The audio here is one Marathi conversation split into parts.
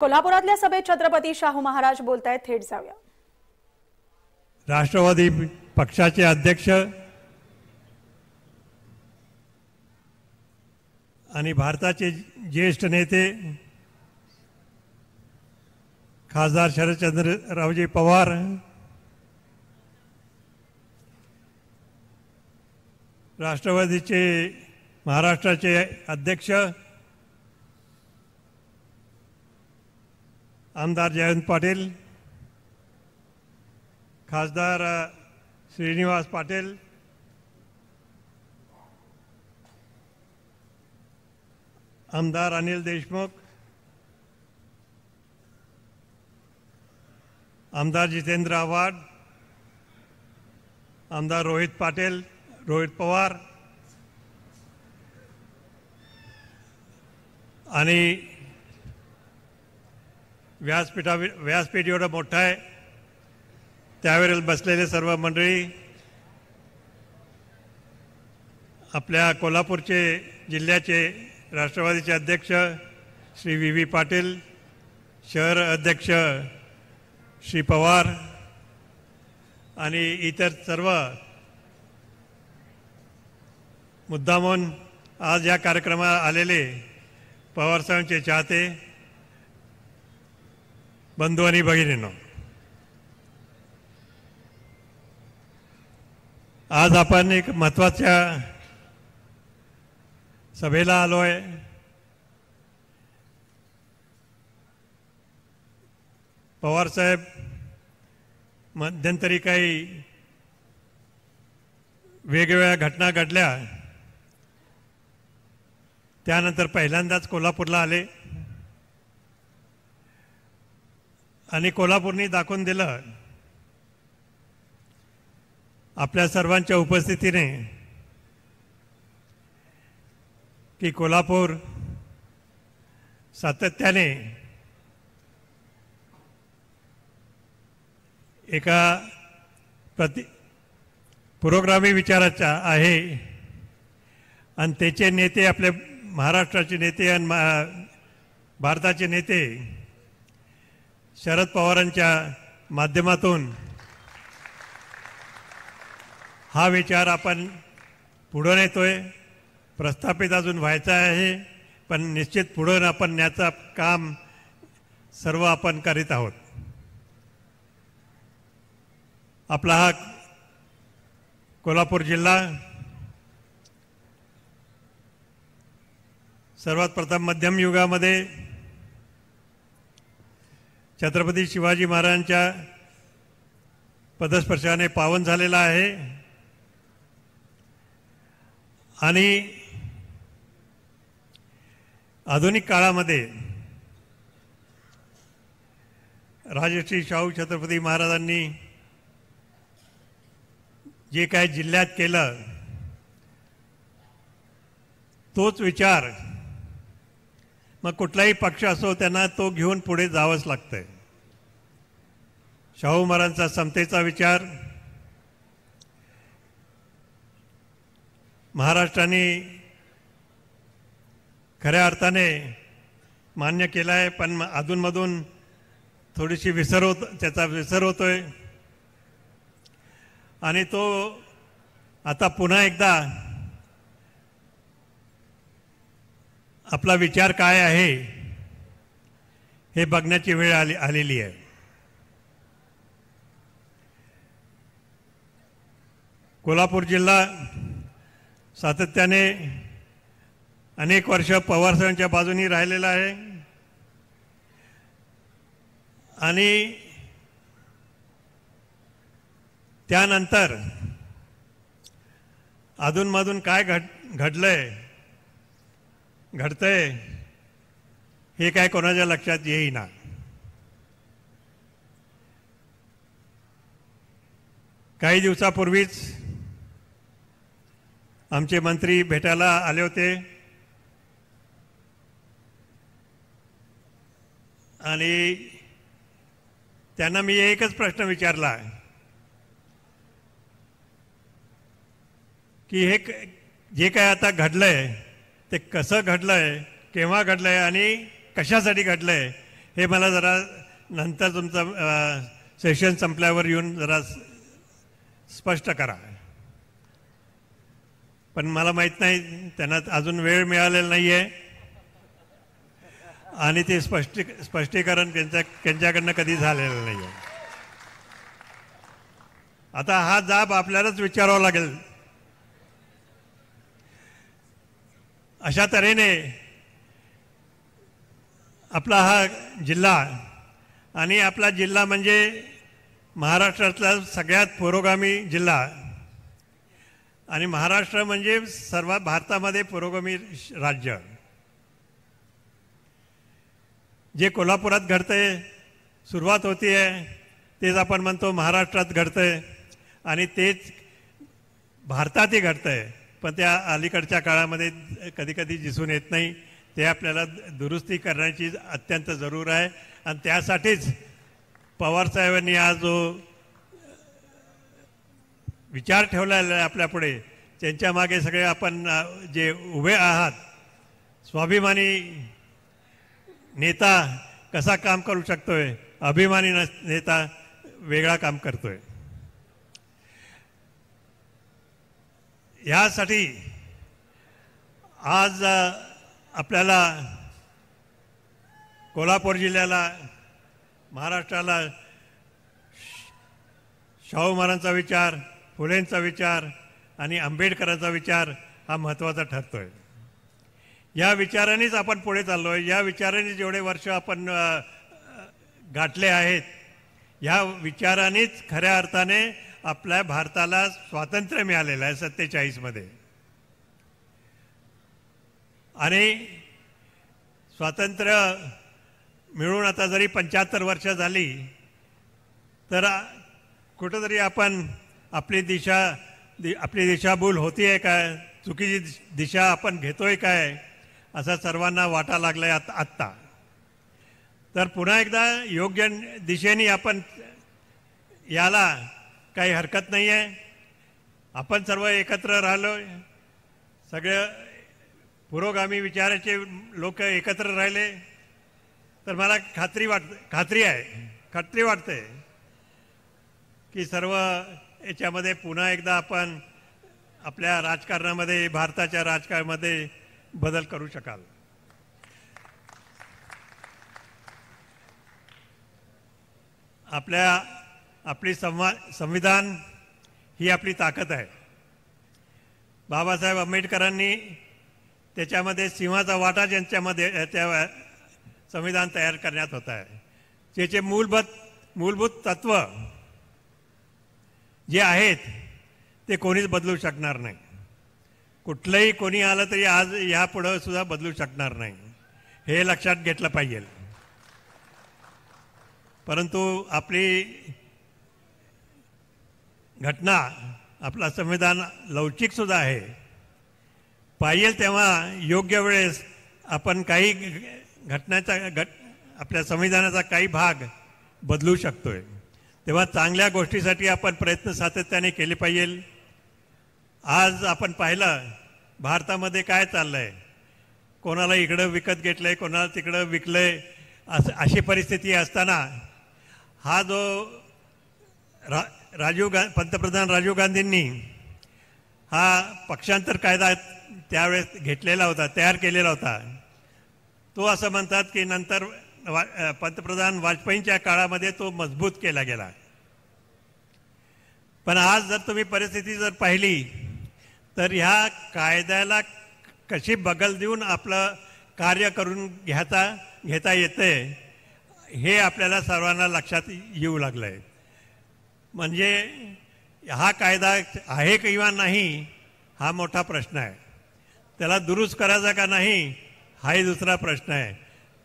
कोल्हापुरातल्या सभेत छत्रपती शाहू महाराज बोलतायत थेट जाऊया राष्ट्रवादी पक्षाचे अध्यक्ष आणि भारताचे ज्येष्ठ नेते खासदार शरदचंद्र रावजी पवार राष्ट्रवादीचे महाराष्ट्राचे अध्यक्ष आमदार जयंत पाटील खासदार श्रीनिवास पाटील आमदार अनिल देशमुख आमदार जितेंद्र आव्हाड आमदार रोहित पाटील रोहित पवार आणि व्यासपीठा व्यासपीठ एवढं मोठं आहे त्यावेळेला बसलेले सर्व मंडळी आपल्या कोल्हापूरचे जिल्ह्याचे राष्ट्रवादीचे अध्यक्ष श्री व्ही व्ही पाटील शहर अध्यक्ष श्री पवार आणि इतर सर्व मुद्दामोन आज या कार्यक्रमाला आलेले पवारसाहेबांचे चाहते बंधू आणि भगिनींनो आज आपण एक महत्वाच्या सभेला आलो आहे पवारसाहेब मध्यंतरी काही वेगवेगळ्या घटना घडल्या त्यानंतर पहिल्यांदाच कोल्हापूरला आले आणि कोल्हापूरनी दाखवून दिलं आपल्या सर्वांच्या उपस्थितीने की कोल्हापूर सातत्याने एका प्रति पुरोग्रामी विचाराचा आहे आणि त्याचे नेते आपले महाराष्ट्राचे नेते आणि भारताचे नेते शरद पवारांच्या माध्यमातून हा विचार आपण पुढं नेतोय प्रस्थापित अजून व्हायचा आहे पण निश्चित पुढं आपण न्याचा काम सर्व आपण करीत आहोत आपला हा कोल्हापूर जिल्हा सर्वात प्रथम मध्यम युगामध्ये छत्रपती शिवाजी महाराजांच्या पदस्पर्शाने पावन झालेला आहे आणि आधुनिक काळामध्ये राजश्री शाहू छत्रपती महाराजांनी जे काय जिल्ह्यात केलं तोच विचार मग कुठलाही पक्ष असो त्यांना तो घेऊन पुढे जावंच लागतंय शाहू महाराजांचा समतेचा विचार महाराष्ट्राने खऱ्या अर्थाने मान्य केला आहे पण अधूनमधून थोडीशी विसर होत त्याचा विसर होतोय आणि तो आता पुन्हा एकदा आपला विचार काय आहे हे बघण्याची वेळ आली आलेली आहे कोल्हापूर जिल्हा सातत्याने अनेक वर्ष पवारसाहेबांच्या बाजूनी राहिलेला आहे आणि त्यानंतर अधूनमधून काय घड घडलं आहे घडतंय हे काय कोणाच्या लक्षात येईना काही दिवसापूर्वीच आमचे मंत्री भेटायला आले होते आणि त्यांना मी एकच प्रश्न विचारला की हे जे काय आता घडलंय ते कसं घडलं आहे केव्हा घडलं आहे आणि कशासाठी घडलं आहे हे मला जरा नंतर तुमचं सेशन संपल्यावर येऊन जरा स्पष्ट करा पण मला माहीत नाही त्यांना अजून वेळ मिळालेला नाही आहे आणि ते स्पष्टी स्पष्टीकरण त्यांच्या त्यांच्याकडनं कधी झालेलं नाही आहे आता हा जाब आपल्यालाच विचारावा लागेल अशा तऱ्हेने आपला हा जिल्हा आणि आपला जिल्हा म्हणजे महाराष्ट्रातला सगळ्यात पुरोगामी जिल्हा आणि महाराष्ट्र म्हणजे सर्व भारतामध्ये पुरोगामी राज्य जे कोल्हापुरात आहे सुरुवात होती आहे तेच आपण म्हणतो महाराष्ट्रात घडतं आहे आणि तेच भारतातही घडतं आहे पण त्या अलीकडच्या काळामध्ये कधीकधी दिसून येत नाही ते आपल्याला दुरुस्ती करण्याची अत्यंत जरूर आहे आणि त्यासाठीच पवारसाहेबांनी आज जो विचार ठेवलेला आहे आपल्यापुढे त्यांच्या मागे सगळे आपण जे उभे आहात स्वाभिमानी नेता कसा काम करू शकतोय अभिमानी नेता वेगळा काम करतोय यासाठी आज आपल्याला कोल्हापूर जिल्ह्याला महाराष्ट्राला शाहू महाराजांचा विचार फुलेंचा विचार आणि आंबेडकरांचा विचार हा महत्त्वाचा ठरतो आहे या विचारानेच आपण पुढे चाललो आहे या विचाराने जेवढे वर्ष आपण गाठले आहेत या विचारांनीच खऱ्या अर्थाने आपल्या भारताला स्वातंत्र्य मिळालेलं आहे सत्तेचाळीसमध्ये आणि स्वातंत्र्य मिळून आता जरी पंच्याहत्तर वर्ष झाली तर कुठंतरी आपण आपली दिशा दि आपली दिशाभूल होती आहे काय चुकीची दिशा आपण घेतोय काय असं सर्वांना वाटा लागलं आहे आत्ता तर पुन्हा एकदा योग्य दिशेने आपण याला काही हरकत नाही आहे आपण सर्व एकत्र राहिलो सगळं पुरोगामी विचाराचे लोक एकत्र राहिले तर मला खात्री वाट खात्री आहे खात्री वाटते की सर्व याच्यामध्ये पुन्हा एकदा आपण आपल्या राजकारणामध्ये भारताच्या राजकारणामध्ये बदल करू शकाल आपल्या आपली संवा संविधान ही आपली ताकद आहे बाबासाहेब आंबेडकरांनी त्याच्यामध्ये सिंहाचा वाटा ज्यांच्यामध्ये त्या संविधान तयार करण्यात होत आहे त्याचे मूलभूत मूलभूत तत्व जे आहेत ते कोणीच बदलू शकणार नाही कुठलंही कोणी आलं तरी आज यापुढं सुद्धा बदलू शकणार नाही हे लक्षात घेतलं पाहिजे परंतु आपली घटना आपला संविधान लवचिकसुद्धा आहे पाहिजे तेव्हा योग्य वेळेस आपण काही घटनाचा घट आपल्या संविधानाचा काही भाग बदलू शकतो आहे तेव्हा चांगल्या गोष्टीसाठी आपण प्रयत्न सातत्याने केले पाहिजे आज आपण पाहिलं भारतामध्ये काय चाललं आहे कोणाला इकडं विकत घेतलं आहे कोणाला तिकडं विकलं आहे असं अशी परिस्थिती असताना हा जो रा राजीव गां पंतप्रधान राजीव गांधींनी हा पक्षांतर कायदा त्यावेळेस घेतलेला होता तयार केलेला होता तो असं म्हणतात की नंतर वा पंतप्रधान वाजपेयींच्या काळामध्ये तो मजबूत केला गेला पण आज जर तुम्ही परिस्थिती जर पाहिली तर ह्या कायद्याला कशी बगल देऊन आपलं कार्य करून घ्याता घेता येते हे आपल्याला सर्वांना लक्षात येऊ लागलं आहे म्हणजे हा कायदा आहे किंवा नाही हा मोठा प्रश्न आहे त्याला दुरुस्त करायचा का नाही हाही दुसरा प्रश्न आहे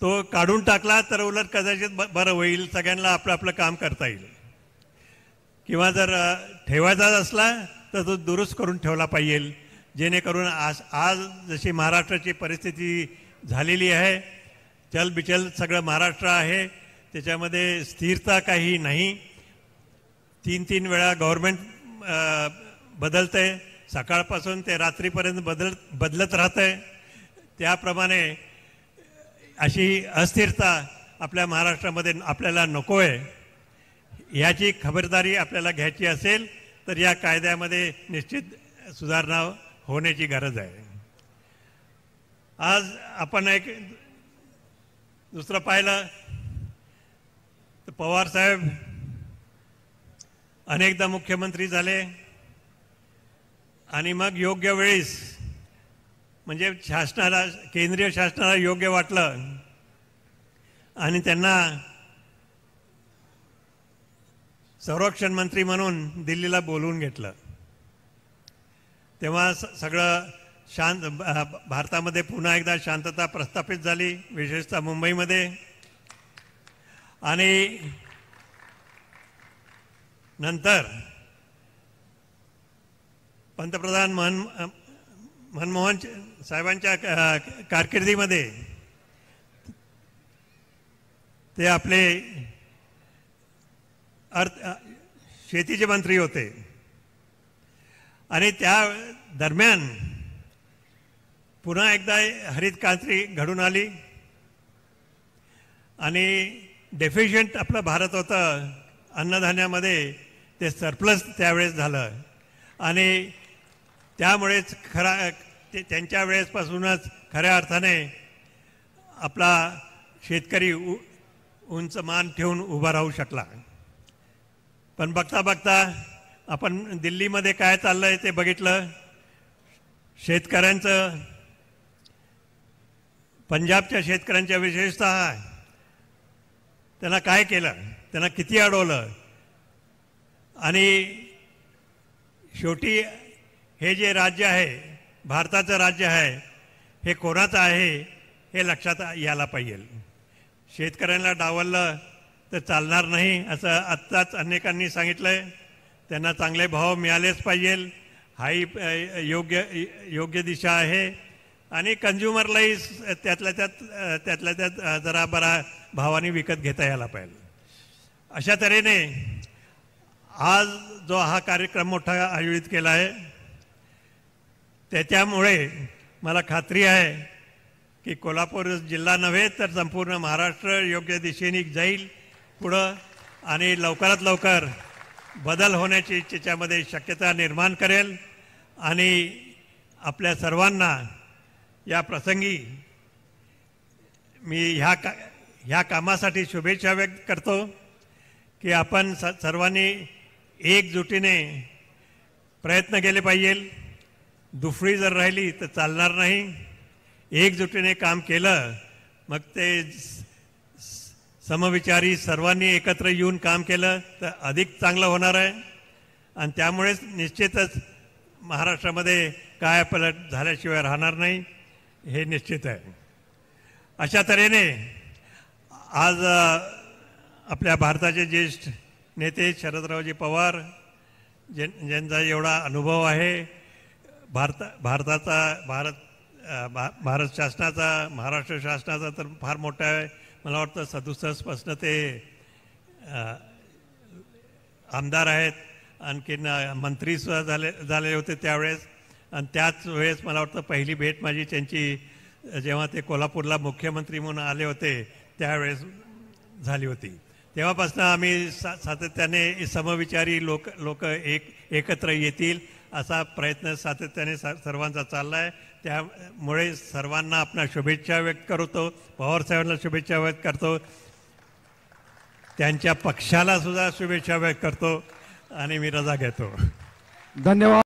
तो काढून टाकला तर उलट कदाचित ब बरं होईल सगळ्यांना आपलं आपलं काम करता येईल किंवा जर ठेवायचाच असला तर तो दुरुस्त करून ठेवला पाहिजे जेणेकरून आज आज जशी महाराष्ट्राची परिस्थिती झालेली आहे चलबिचल सगळं महाराष्ट्र आहे त्याच्यामध्ये स्थिरता काही नाही तीन तीन वेळा गव्हर्नमेंट बदलतं आहे सकाळपासून ते रात्रीपर्यंत बदल बदलत राहतं आहे त्याप्रमाणे अशी अस्थिरता आपल्या महाराष्ट्रामध्ये आपल्याला नको आहे याची खबरदारी आपल्याला घ्यायची असेल तर या कायद्यामध्ये निश्चित सुधारणा होण्याची गरज आहे आज आपण एक दुसरं पाहिलं तर पवारसाहेब अनेकदा मुख्यमंत्री झाले आणि मग योग्य वेळीस म्हणजे शासनाला केंद्रीय शासनाला योग्य वाटलं आणि त्यांना संरक्षण मंत्री म्हणून दिल्लीला बोलवून घेतलं तेव्हा सगळं शांत भारतामध्ये पुन्हा एकदा शांतता प्रस्थापित झाली विशेषतः मुंबईमध्ये आणि नंतर पंतप्रधान मन मनमोहन साहेबांच्या कारकिर्दीमध्ये ते आपले अर्थ शेतीचे मंत्री होते आणि त्या दरम्यान पुन्हा एकदा हरित क्रांती घडून आली आणि डेफिशियंट आपलं भारत होतं अन्नधान्यामध्ये ते सरप्लस त्यावेळेस झालं आणि त्यामुळेच खरा ते त्यांच्या वेळेसपासूनच खऱ्या अर्थाने आपला शेतकरी उ उंच मान ठेवून उभा राहू शकला पण बघता बघता आपण दिल्लीमध्ये काय चाललं आहे ते बघितलं शेतकऱ्यांचं पंजाबच्या शेतकऱ्यांच्या विशेषतः त्यांना काय केलं त्यांना किती अडवलं आणि शेवटी हे जे राज्य आहे भारताचं राज्य आहे हे कोणाचं आहे हे लक्षात यायला पाहिजे शेतकऱ्यांना डावललं तर चालणार नाही असं आत्ताच अनेकांनी सांगितलं आहे त्यांना चांगले भाव मिळालेच पाहिजे हाही योग्य योग्य दिशा आहे आणि कंझ्युमरलाही त्यातल्या त्यात त्यातल्या त्यात जरा बरा भावाने विकत घेता यायला पाहिजे अशा तऱ्हेने आज जो हा कार्यक्रम मोठा आयोजित केला आहे त्याच्यामुळे मला खात्री आहे की कोल्हापूर जिल्हा नव्हे तर संपूर्ण महाराष्ट्र योग्य दिशेने जाईल पुढं आणि लवकरात लवकर बदल होण्याची त्याच्यामध्ये शक्यता निर्माण करेल आणि आपल्या सर्वांना या प्रसंगी मी ह्या का ह्या कामासाठी शुभेच्छा व्यक्त करतो की आपण स सर्वांनी एकजुटीने प्रयत्न केले पाहिजे दुफळी जर राहिली तर चालणार नाही एकजुटीने काम केलं मग ते समविचारी सर्वांनी एकत्र येऊन काम केलं तर अधिक चांगलं होणार आहे आणि त्यामुळेच निश्चितच महाराष्ट्रामध्ये काय पलट झाल्याशिवाय राहणार नाही हे निश्चित आहे अशा तऱ्हेने आज आपल्या भारताचे ज्येष्ठ नेते शरदरावजी पवार ज्यां ज्यांचा एवढा अनुभव आहे भारता भारताचा भारत भा भारत शासनाचा महाराष्ट्र शासनाचा तर फार मोठा आहे मला वाटतं सदुसष्टपासनं ते आमदार आहेत आणखीन मंत्रीसुद्धा झाले झालेले होते त्यावेळेस आणि त्याच वेळेस मला वाटतं पहिली भेट माझी त्यांची जेव्हा ते कोल्हापूरला मुख्यमंत्री म्हणून आले होते त्यावेळेस झाली होती तेव्हापासून आम्ही सा सातत्याने समविचारी लोक लोक एक एकत्र येतील असा प्रयत्न सातत्याने सा सर्वांचा चालला आहे त्यामुळे सर्वांना आपण शुभेच्छा व्यक्त करतो पवारसाहेबांना शुभेच्छा व्यक्त करतो त्यांच्या पक्षाला सुद्धा शुभेच्छा व्यक्त करतो आणि मी रजा घेतो धन्यवाद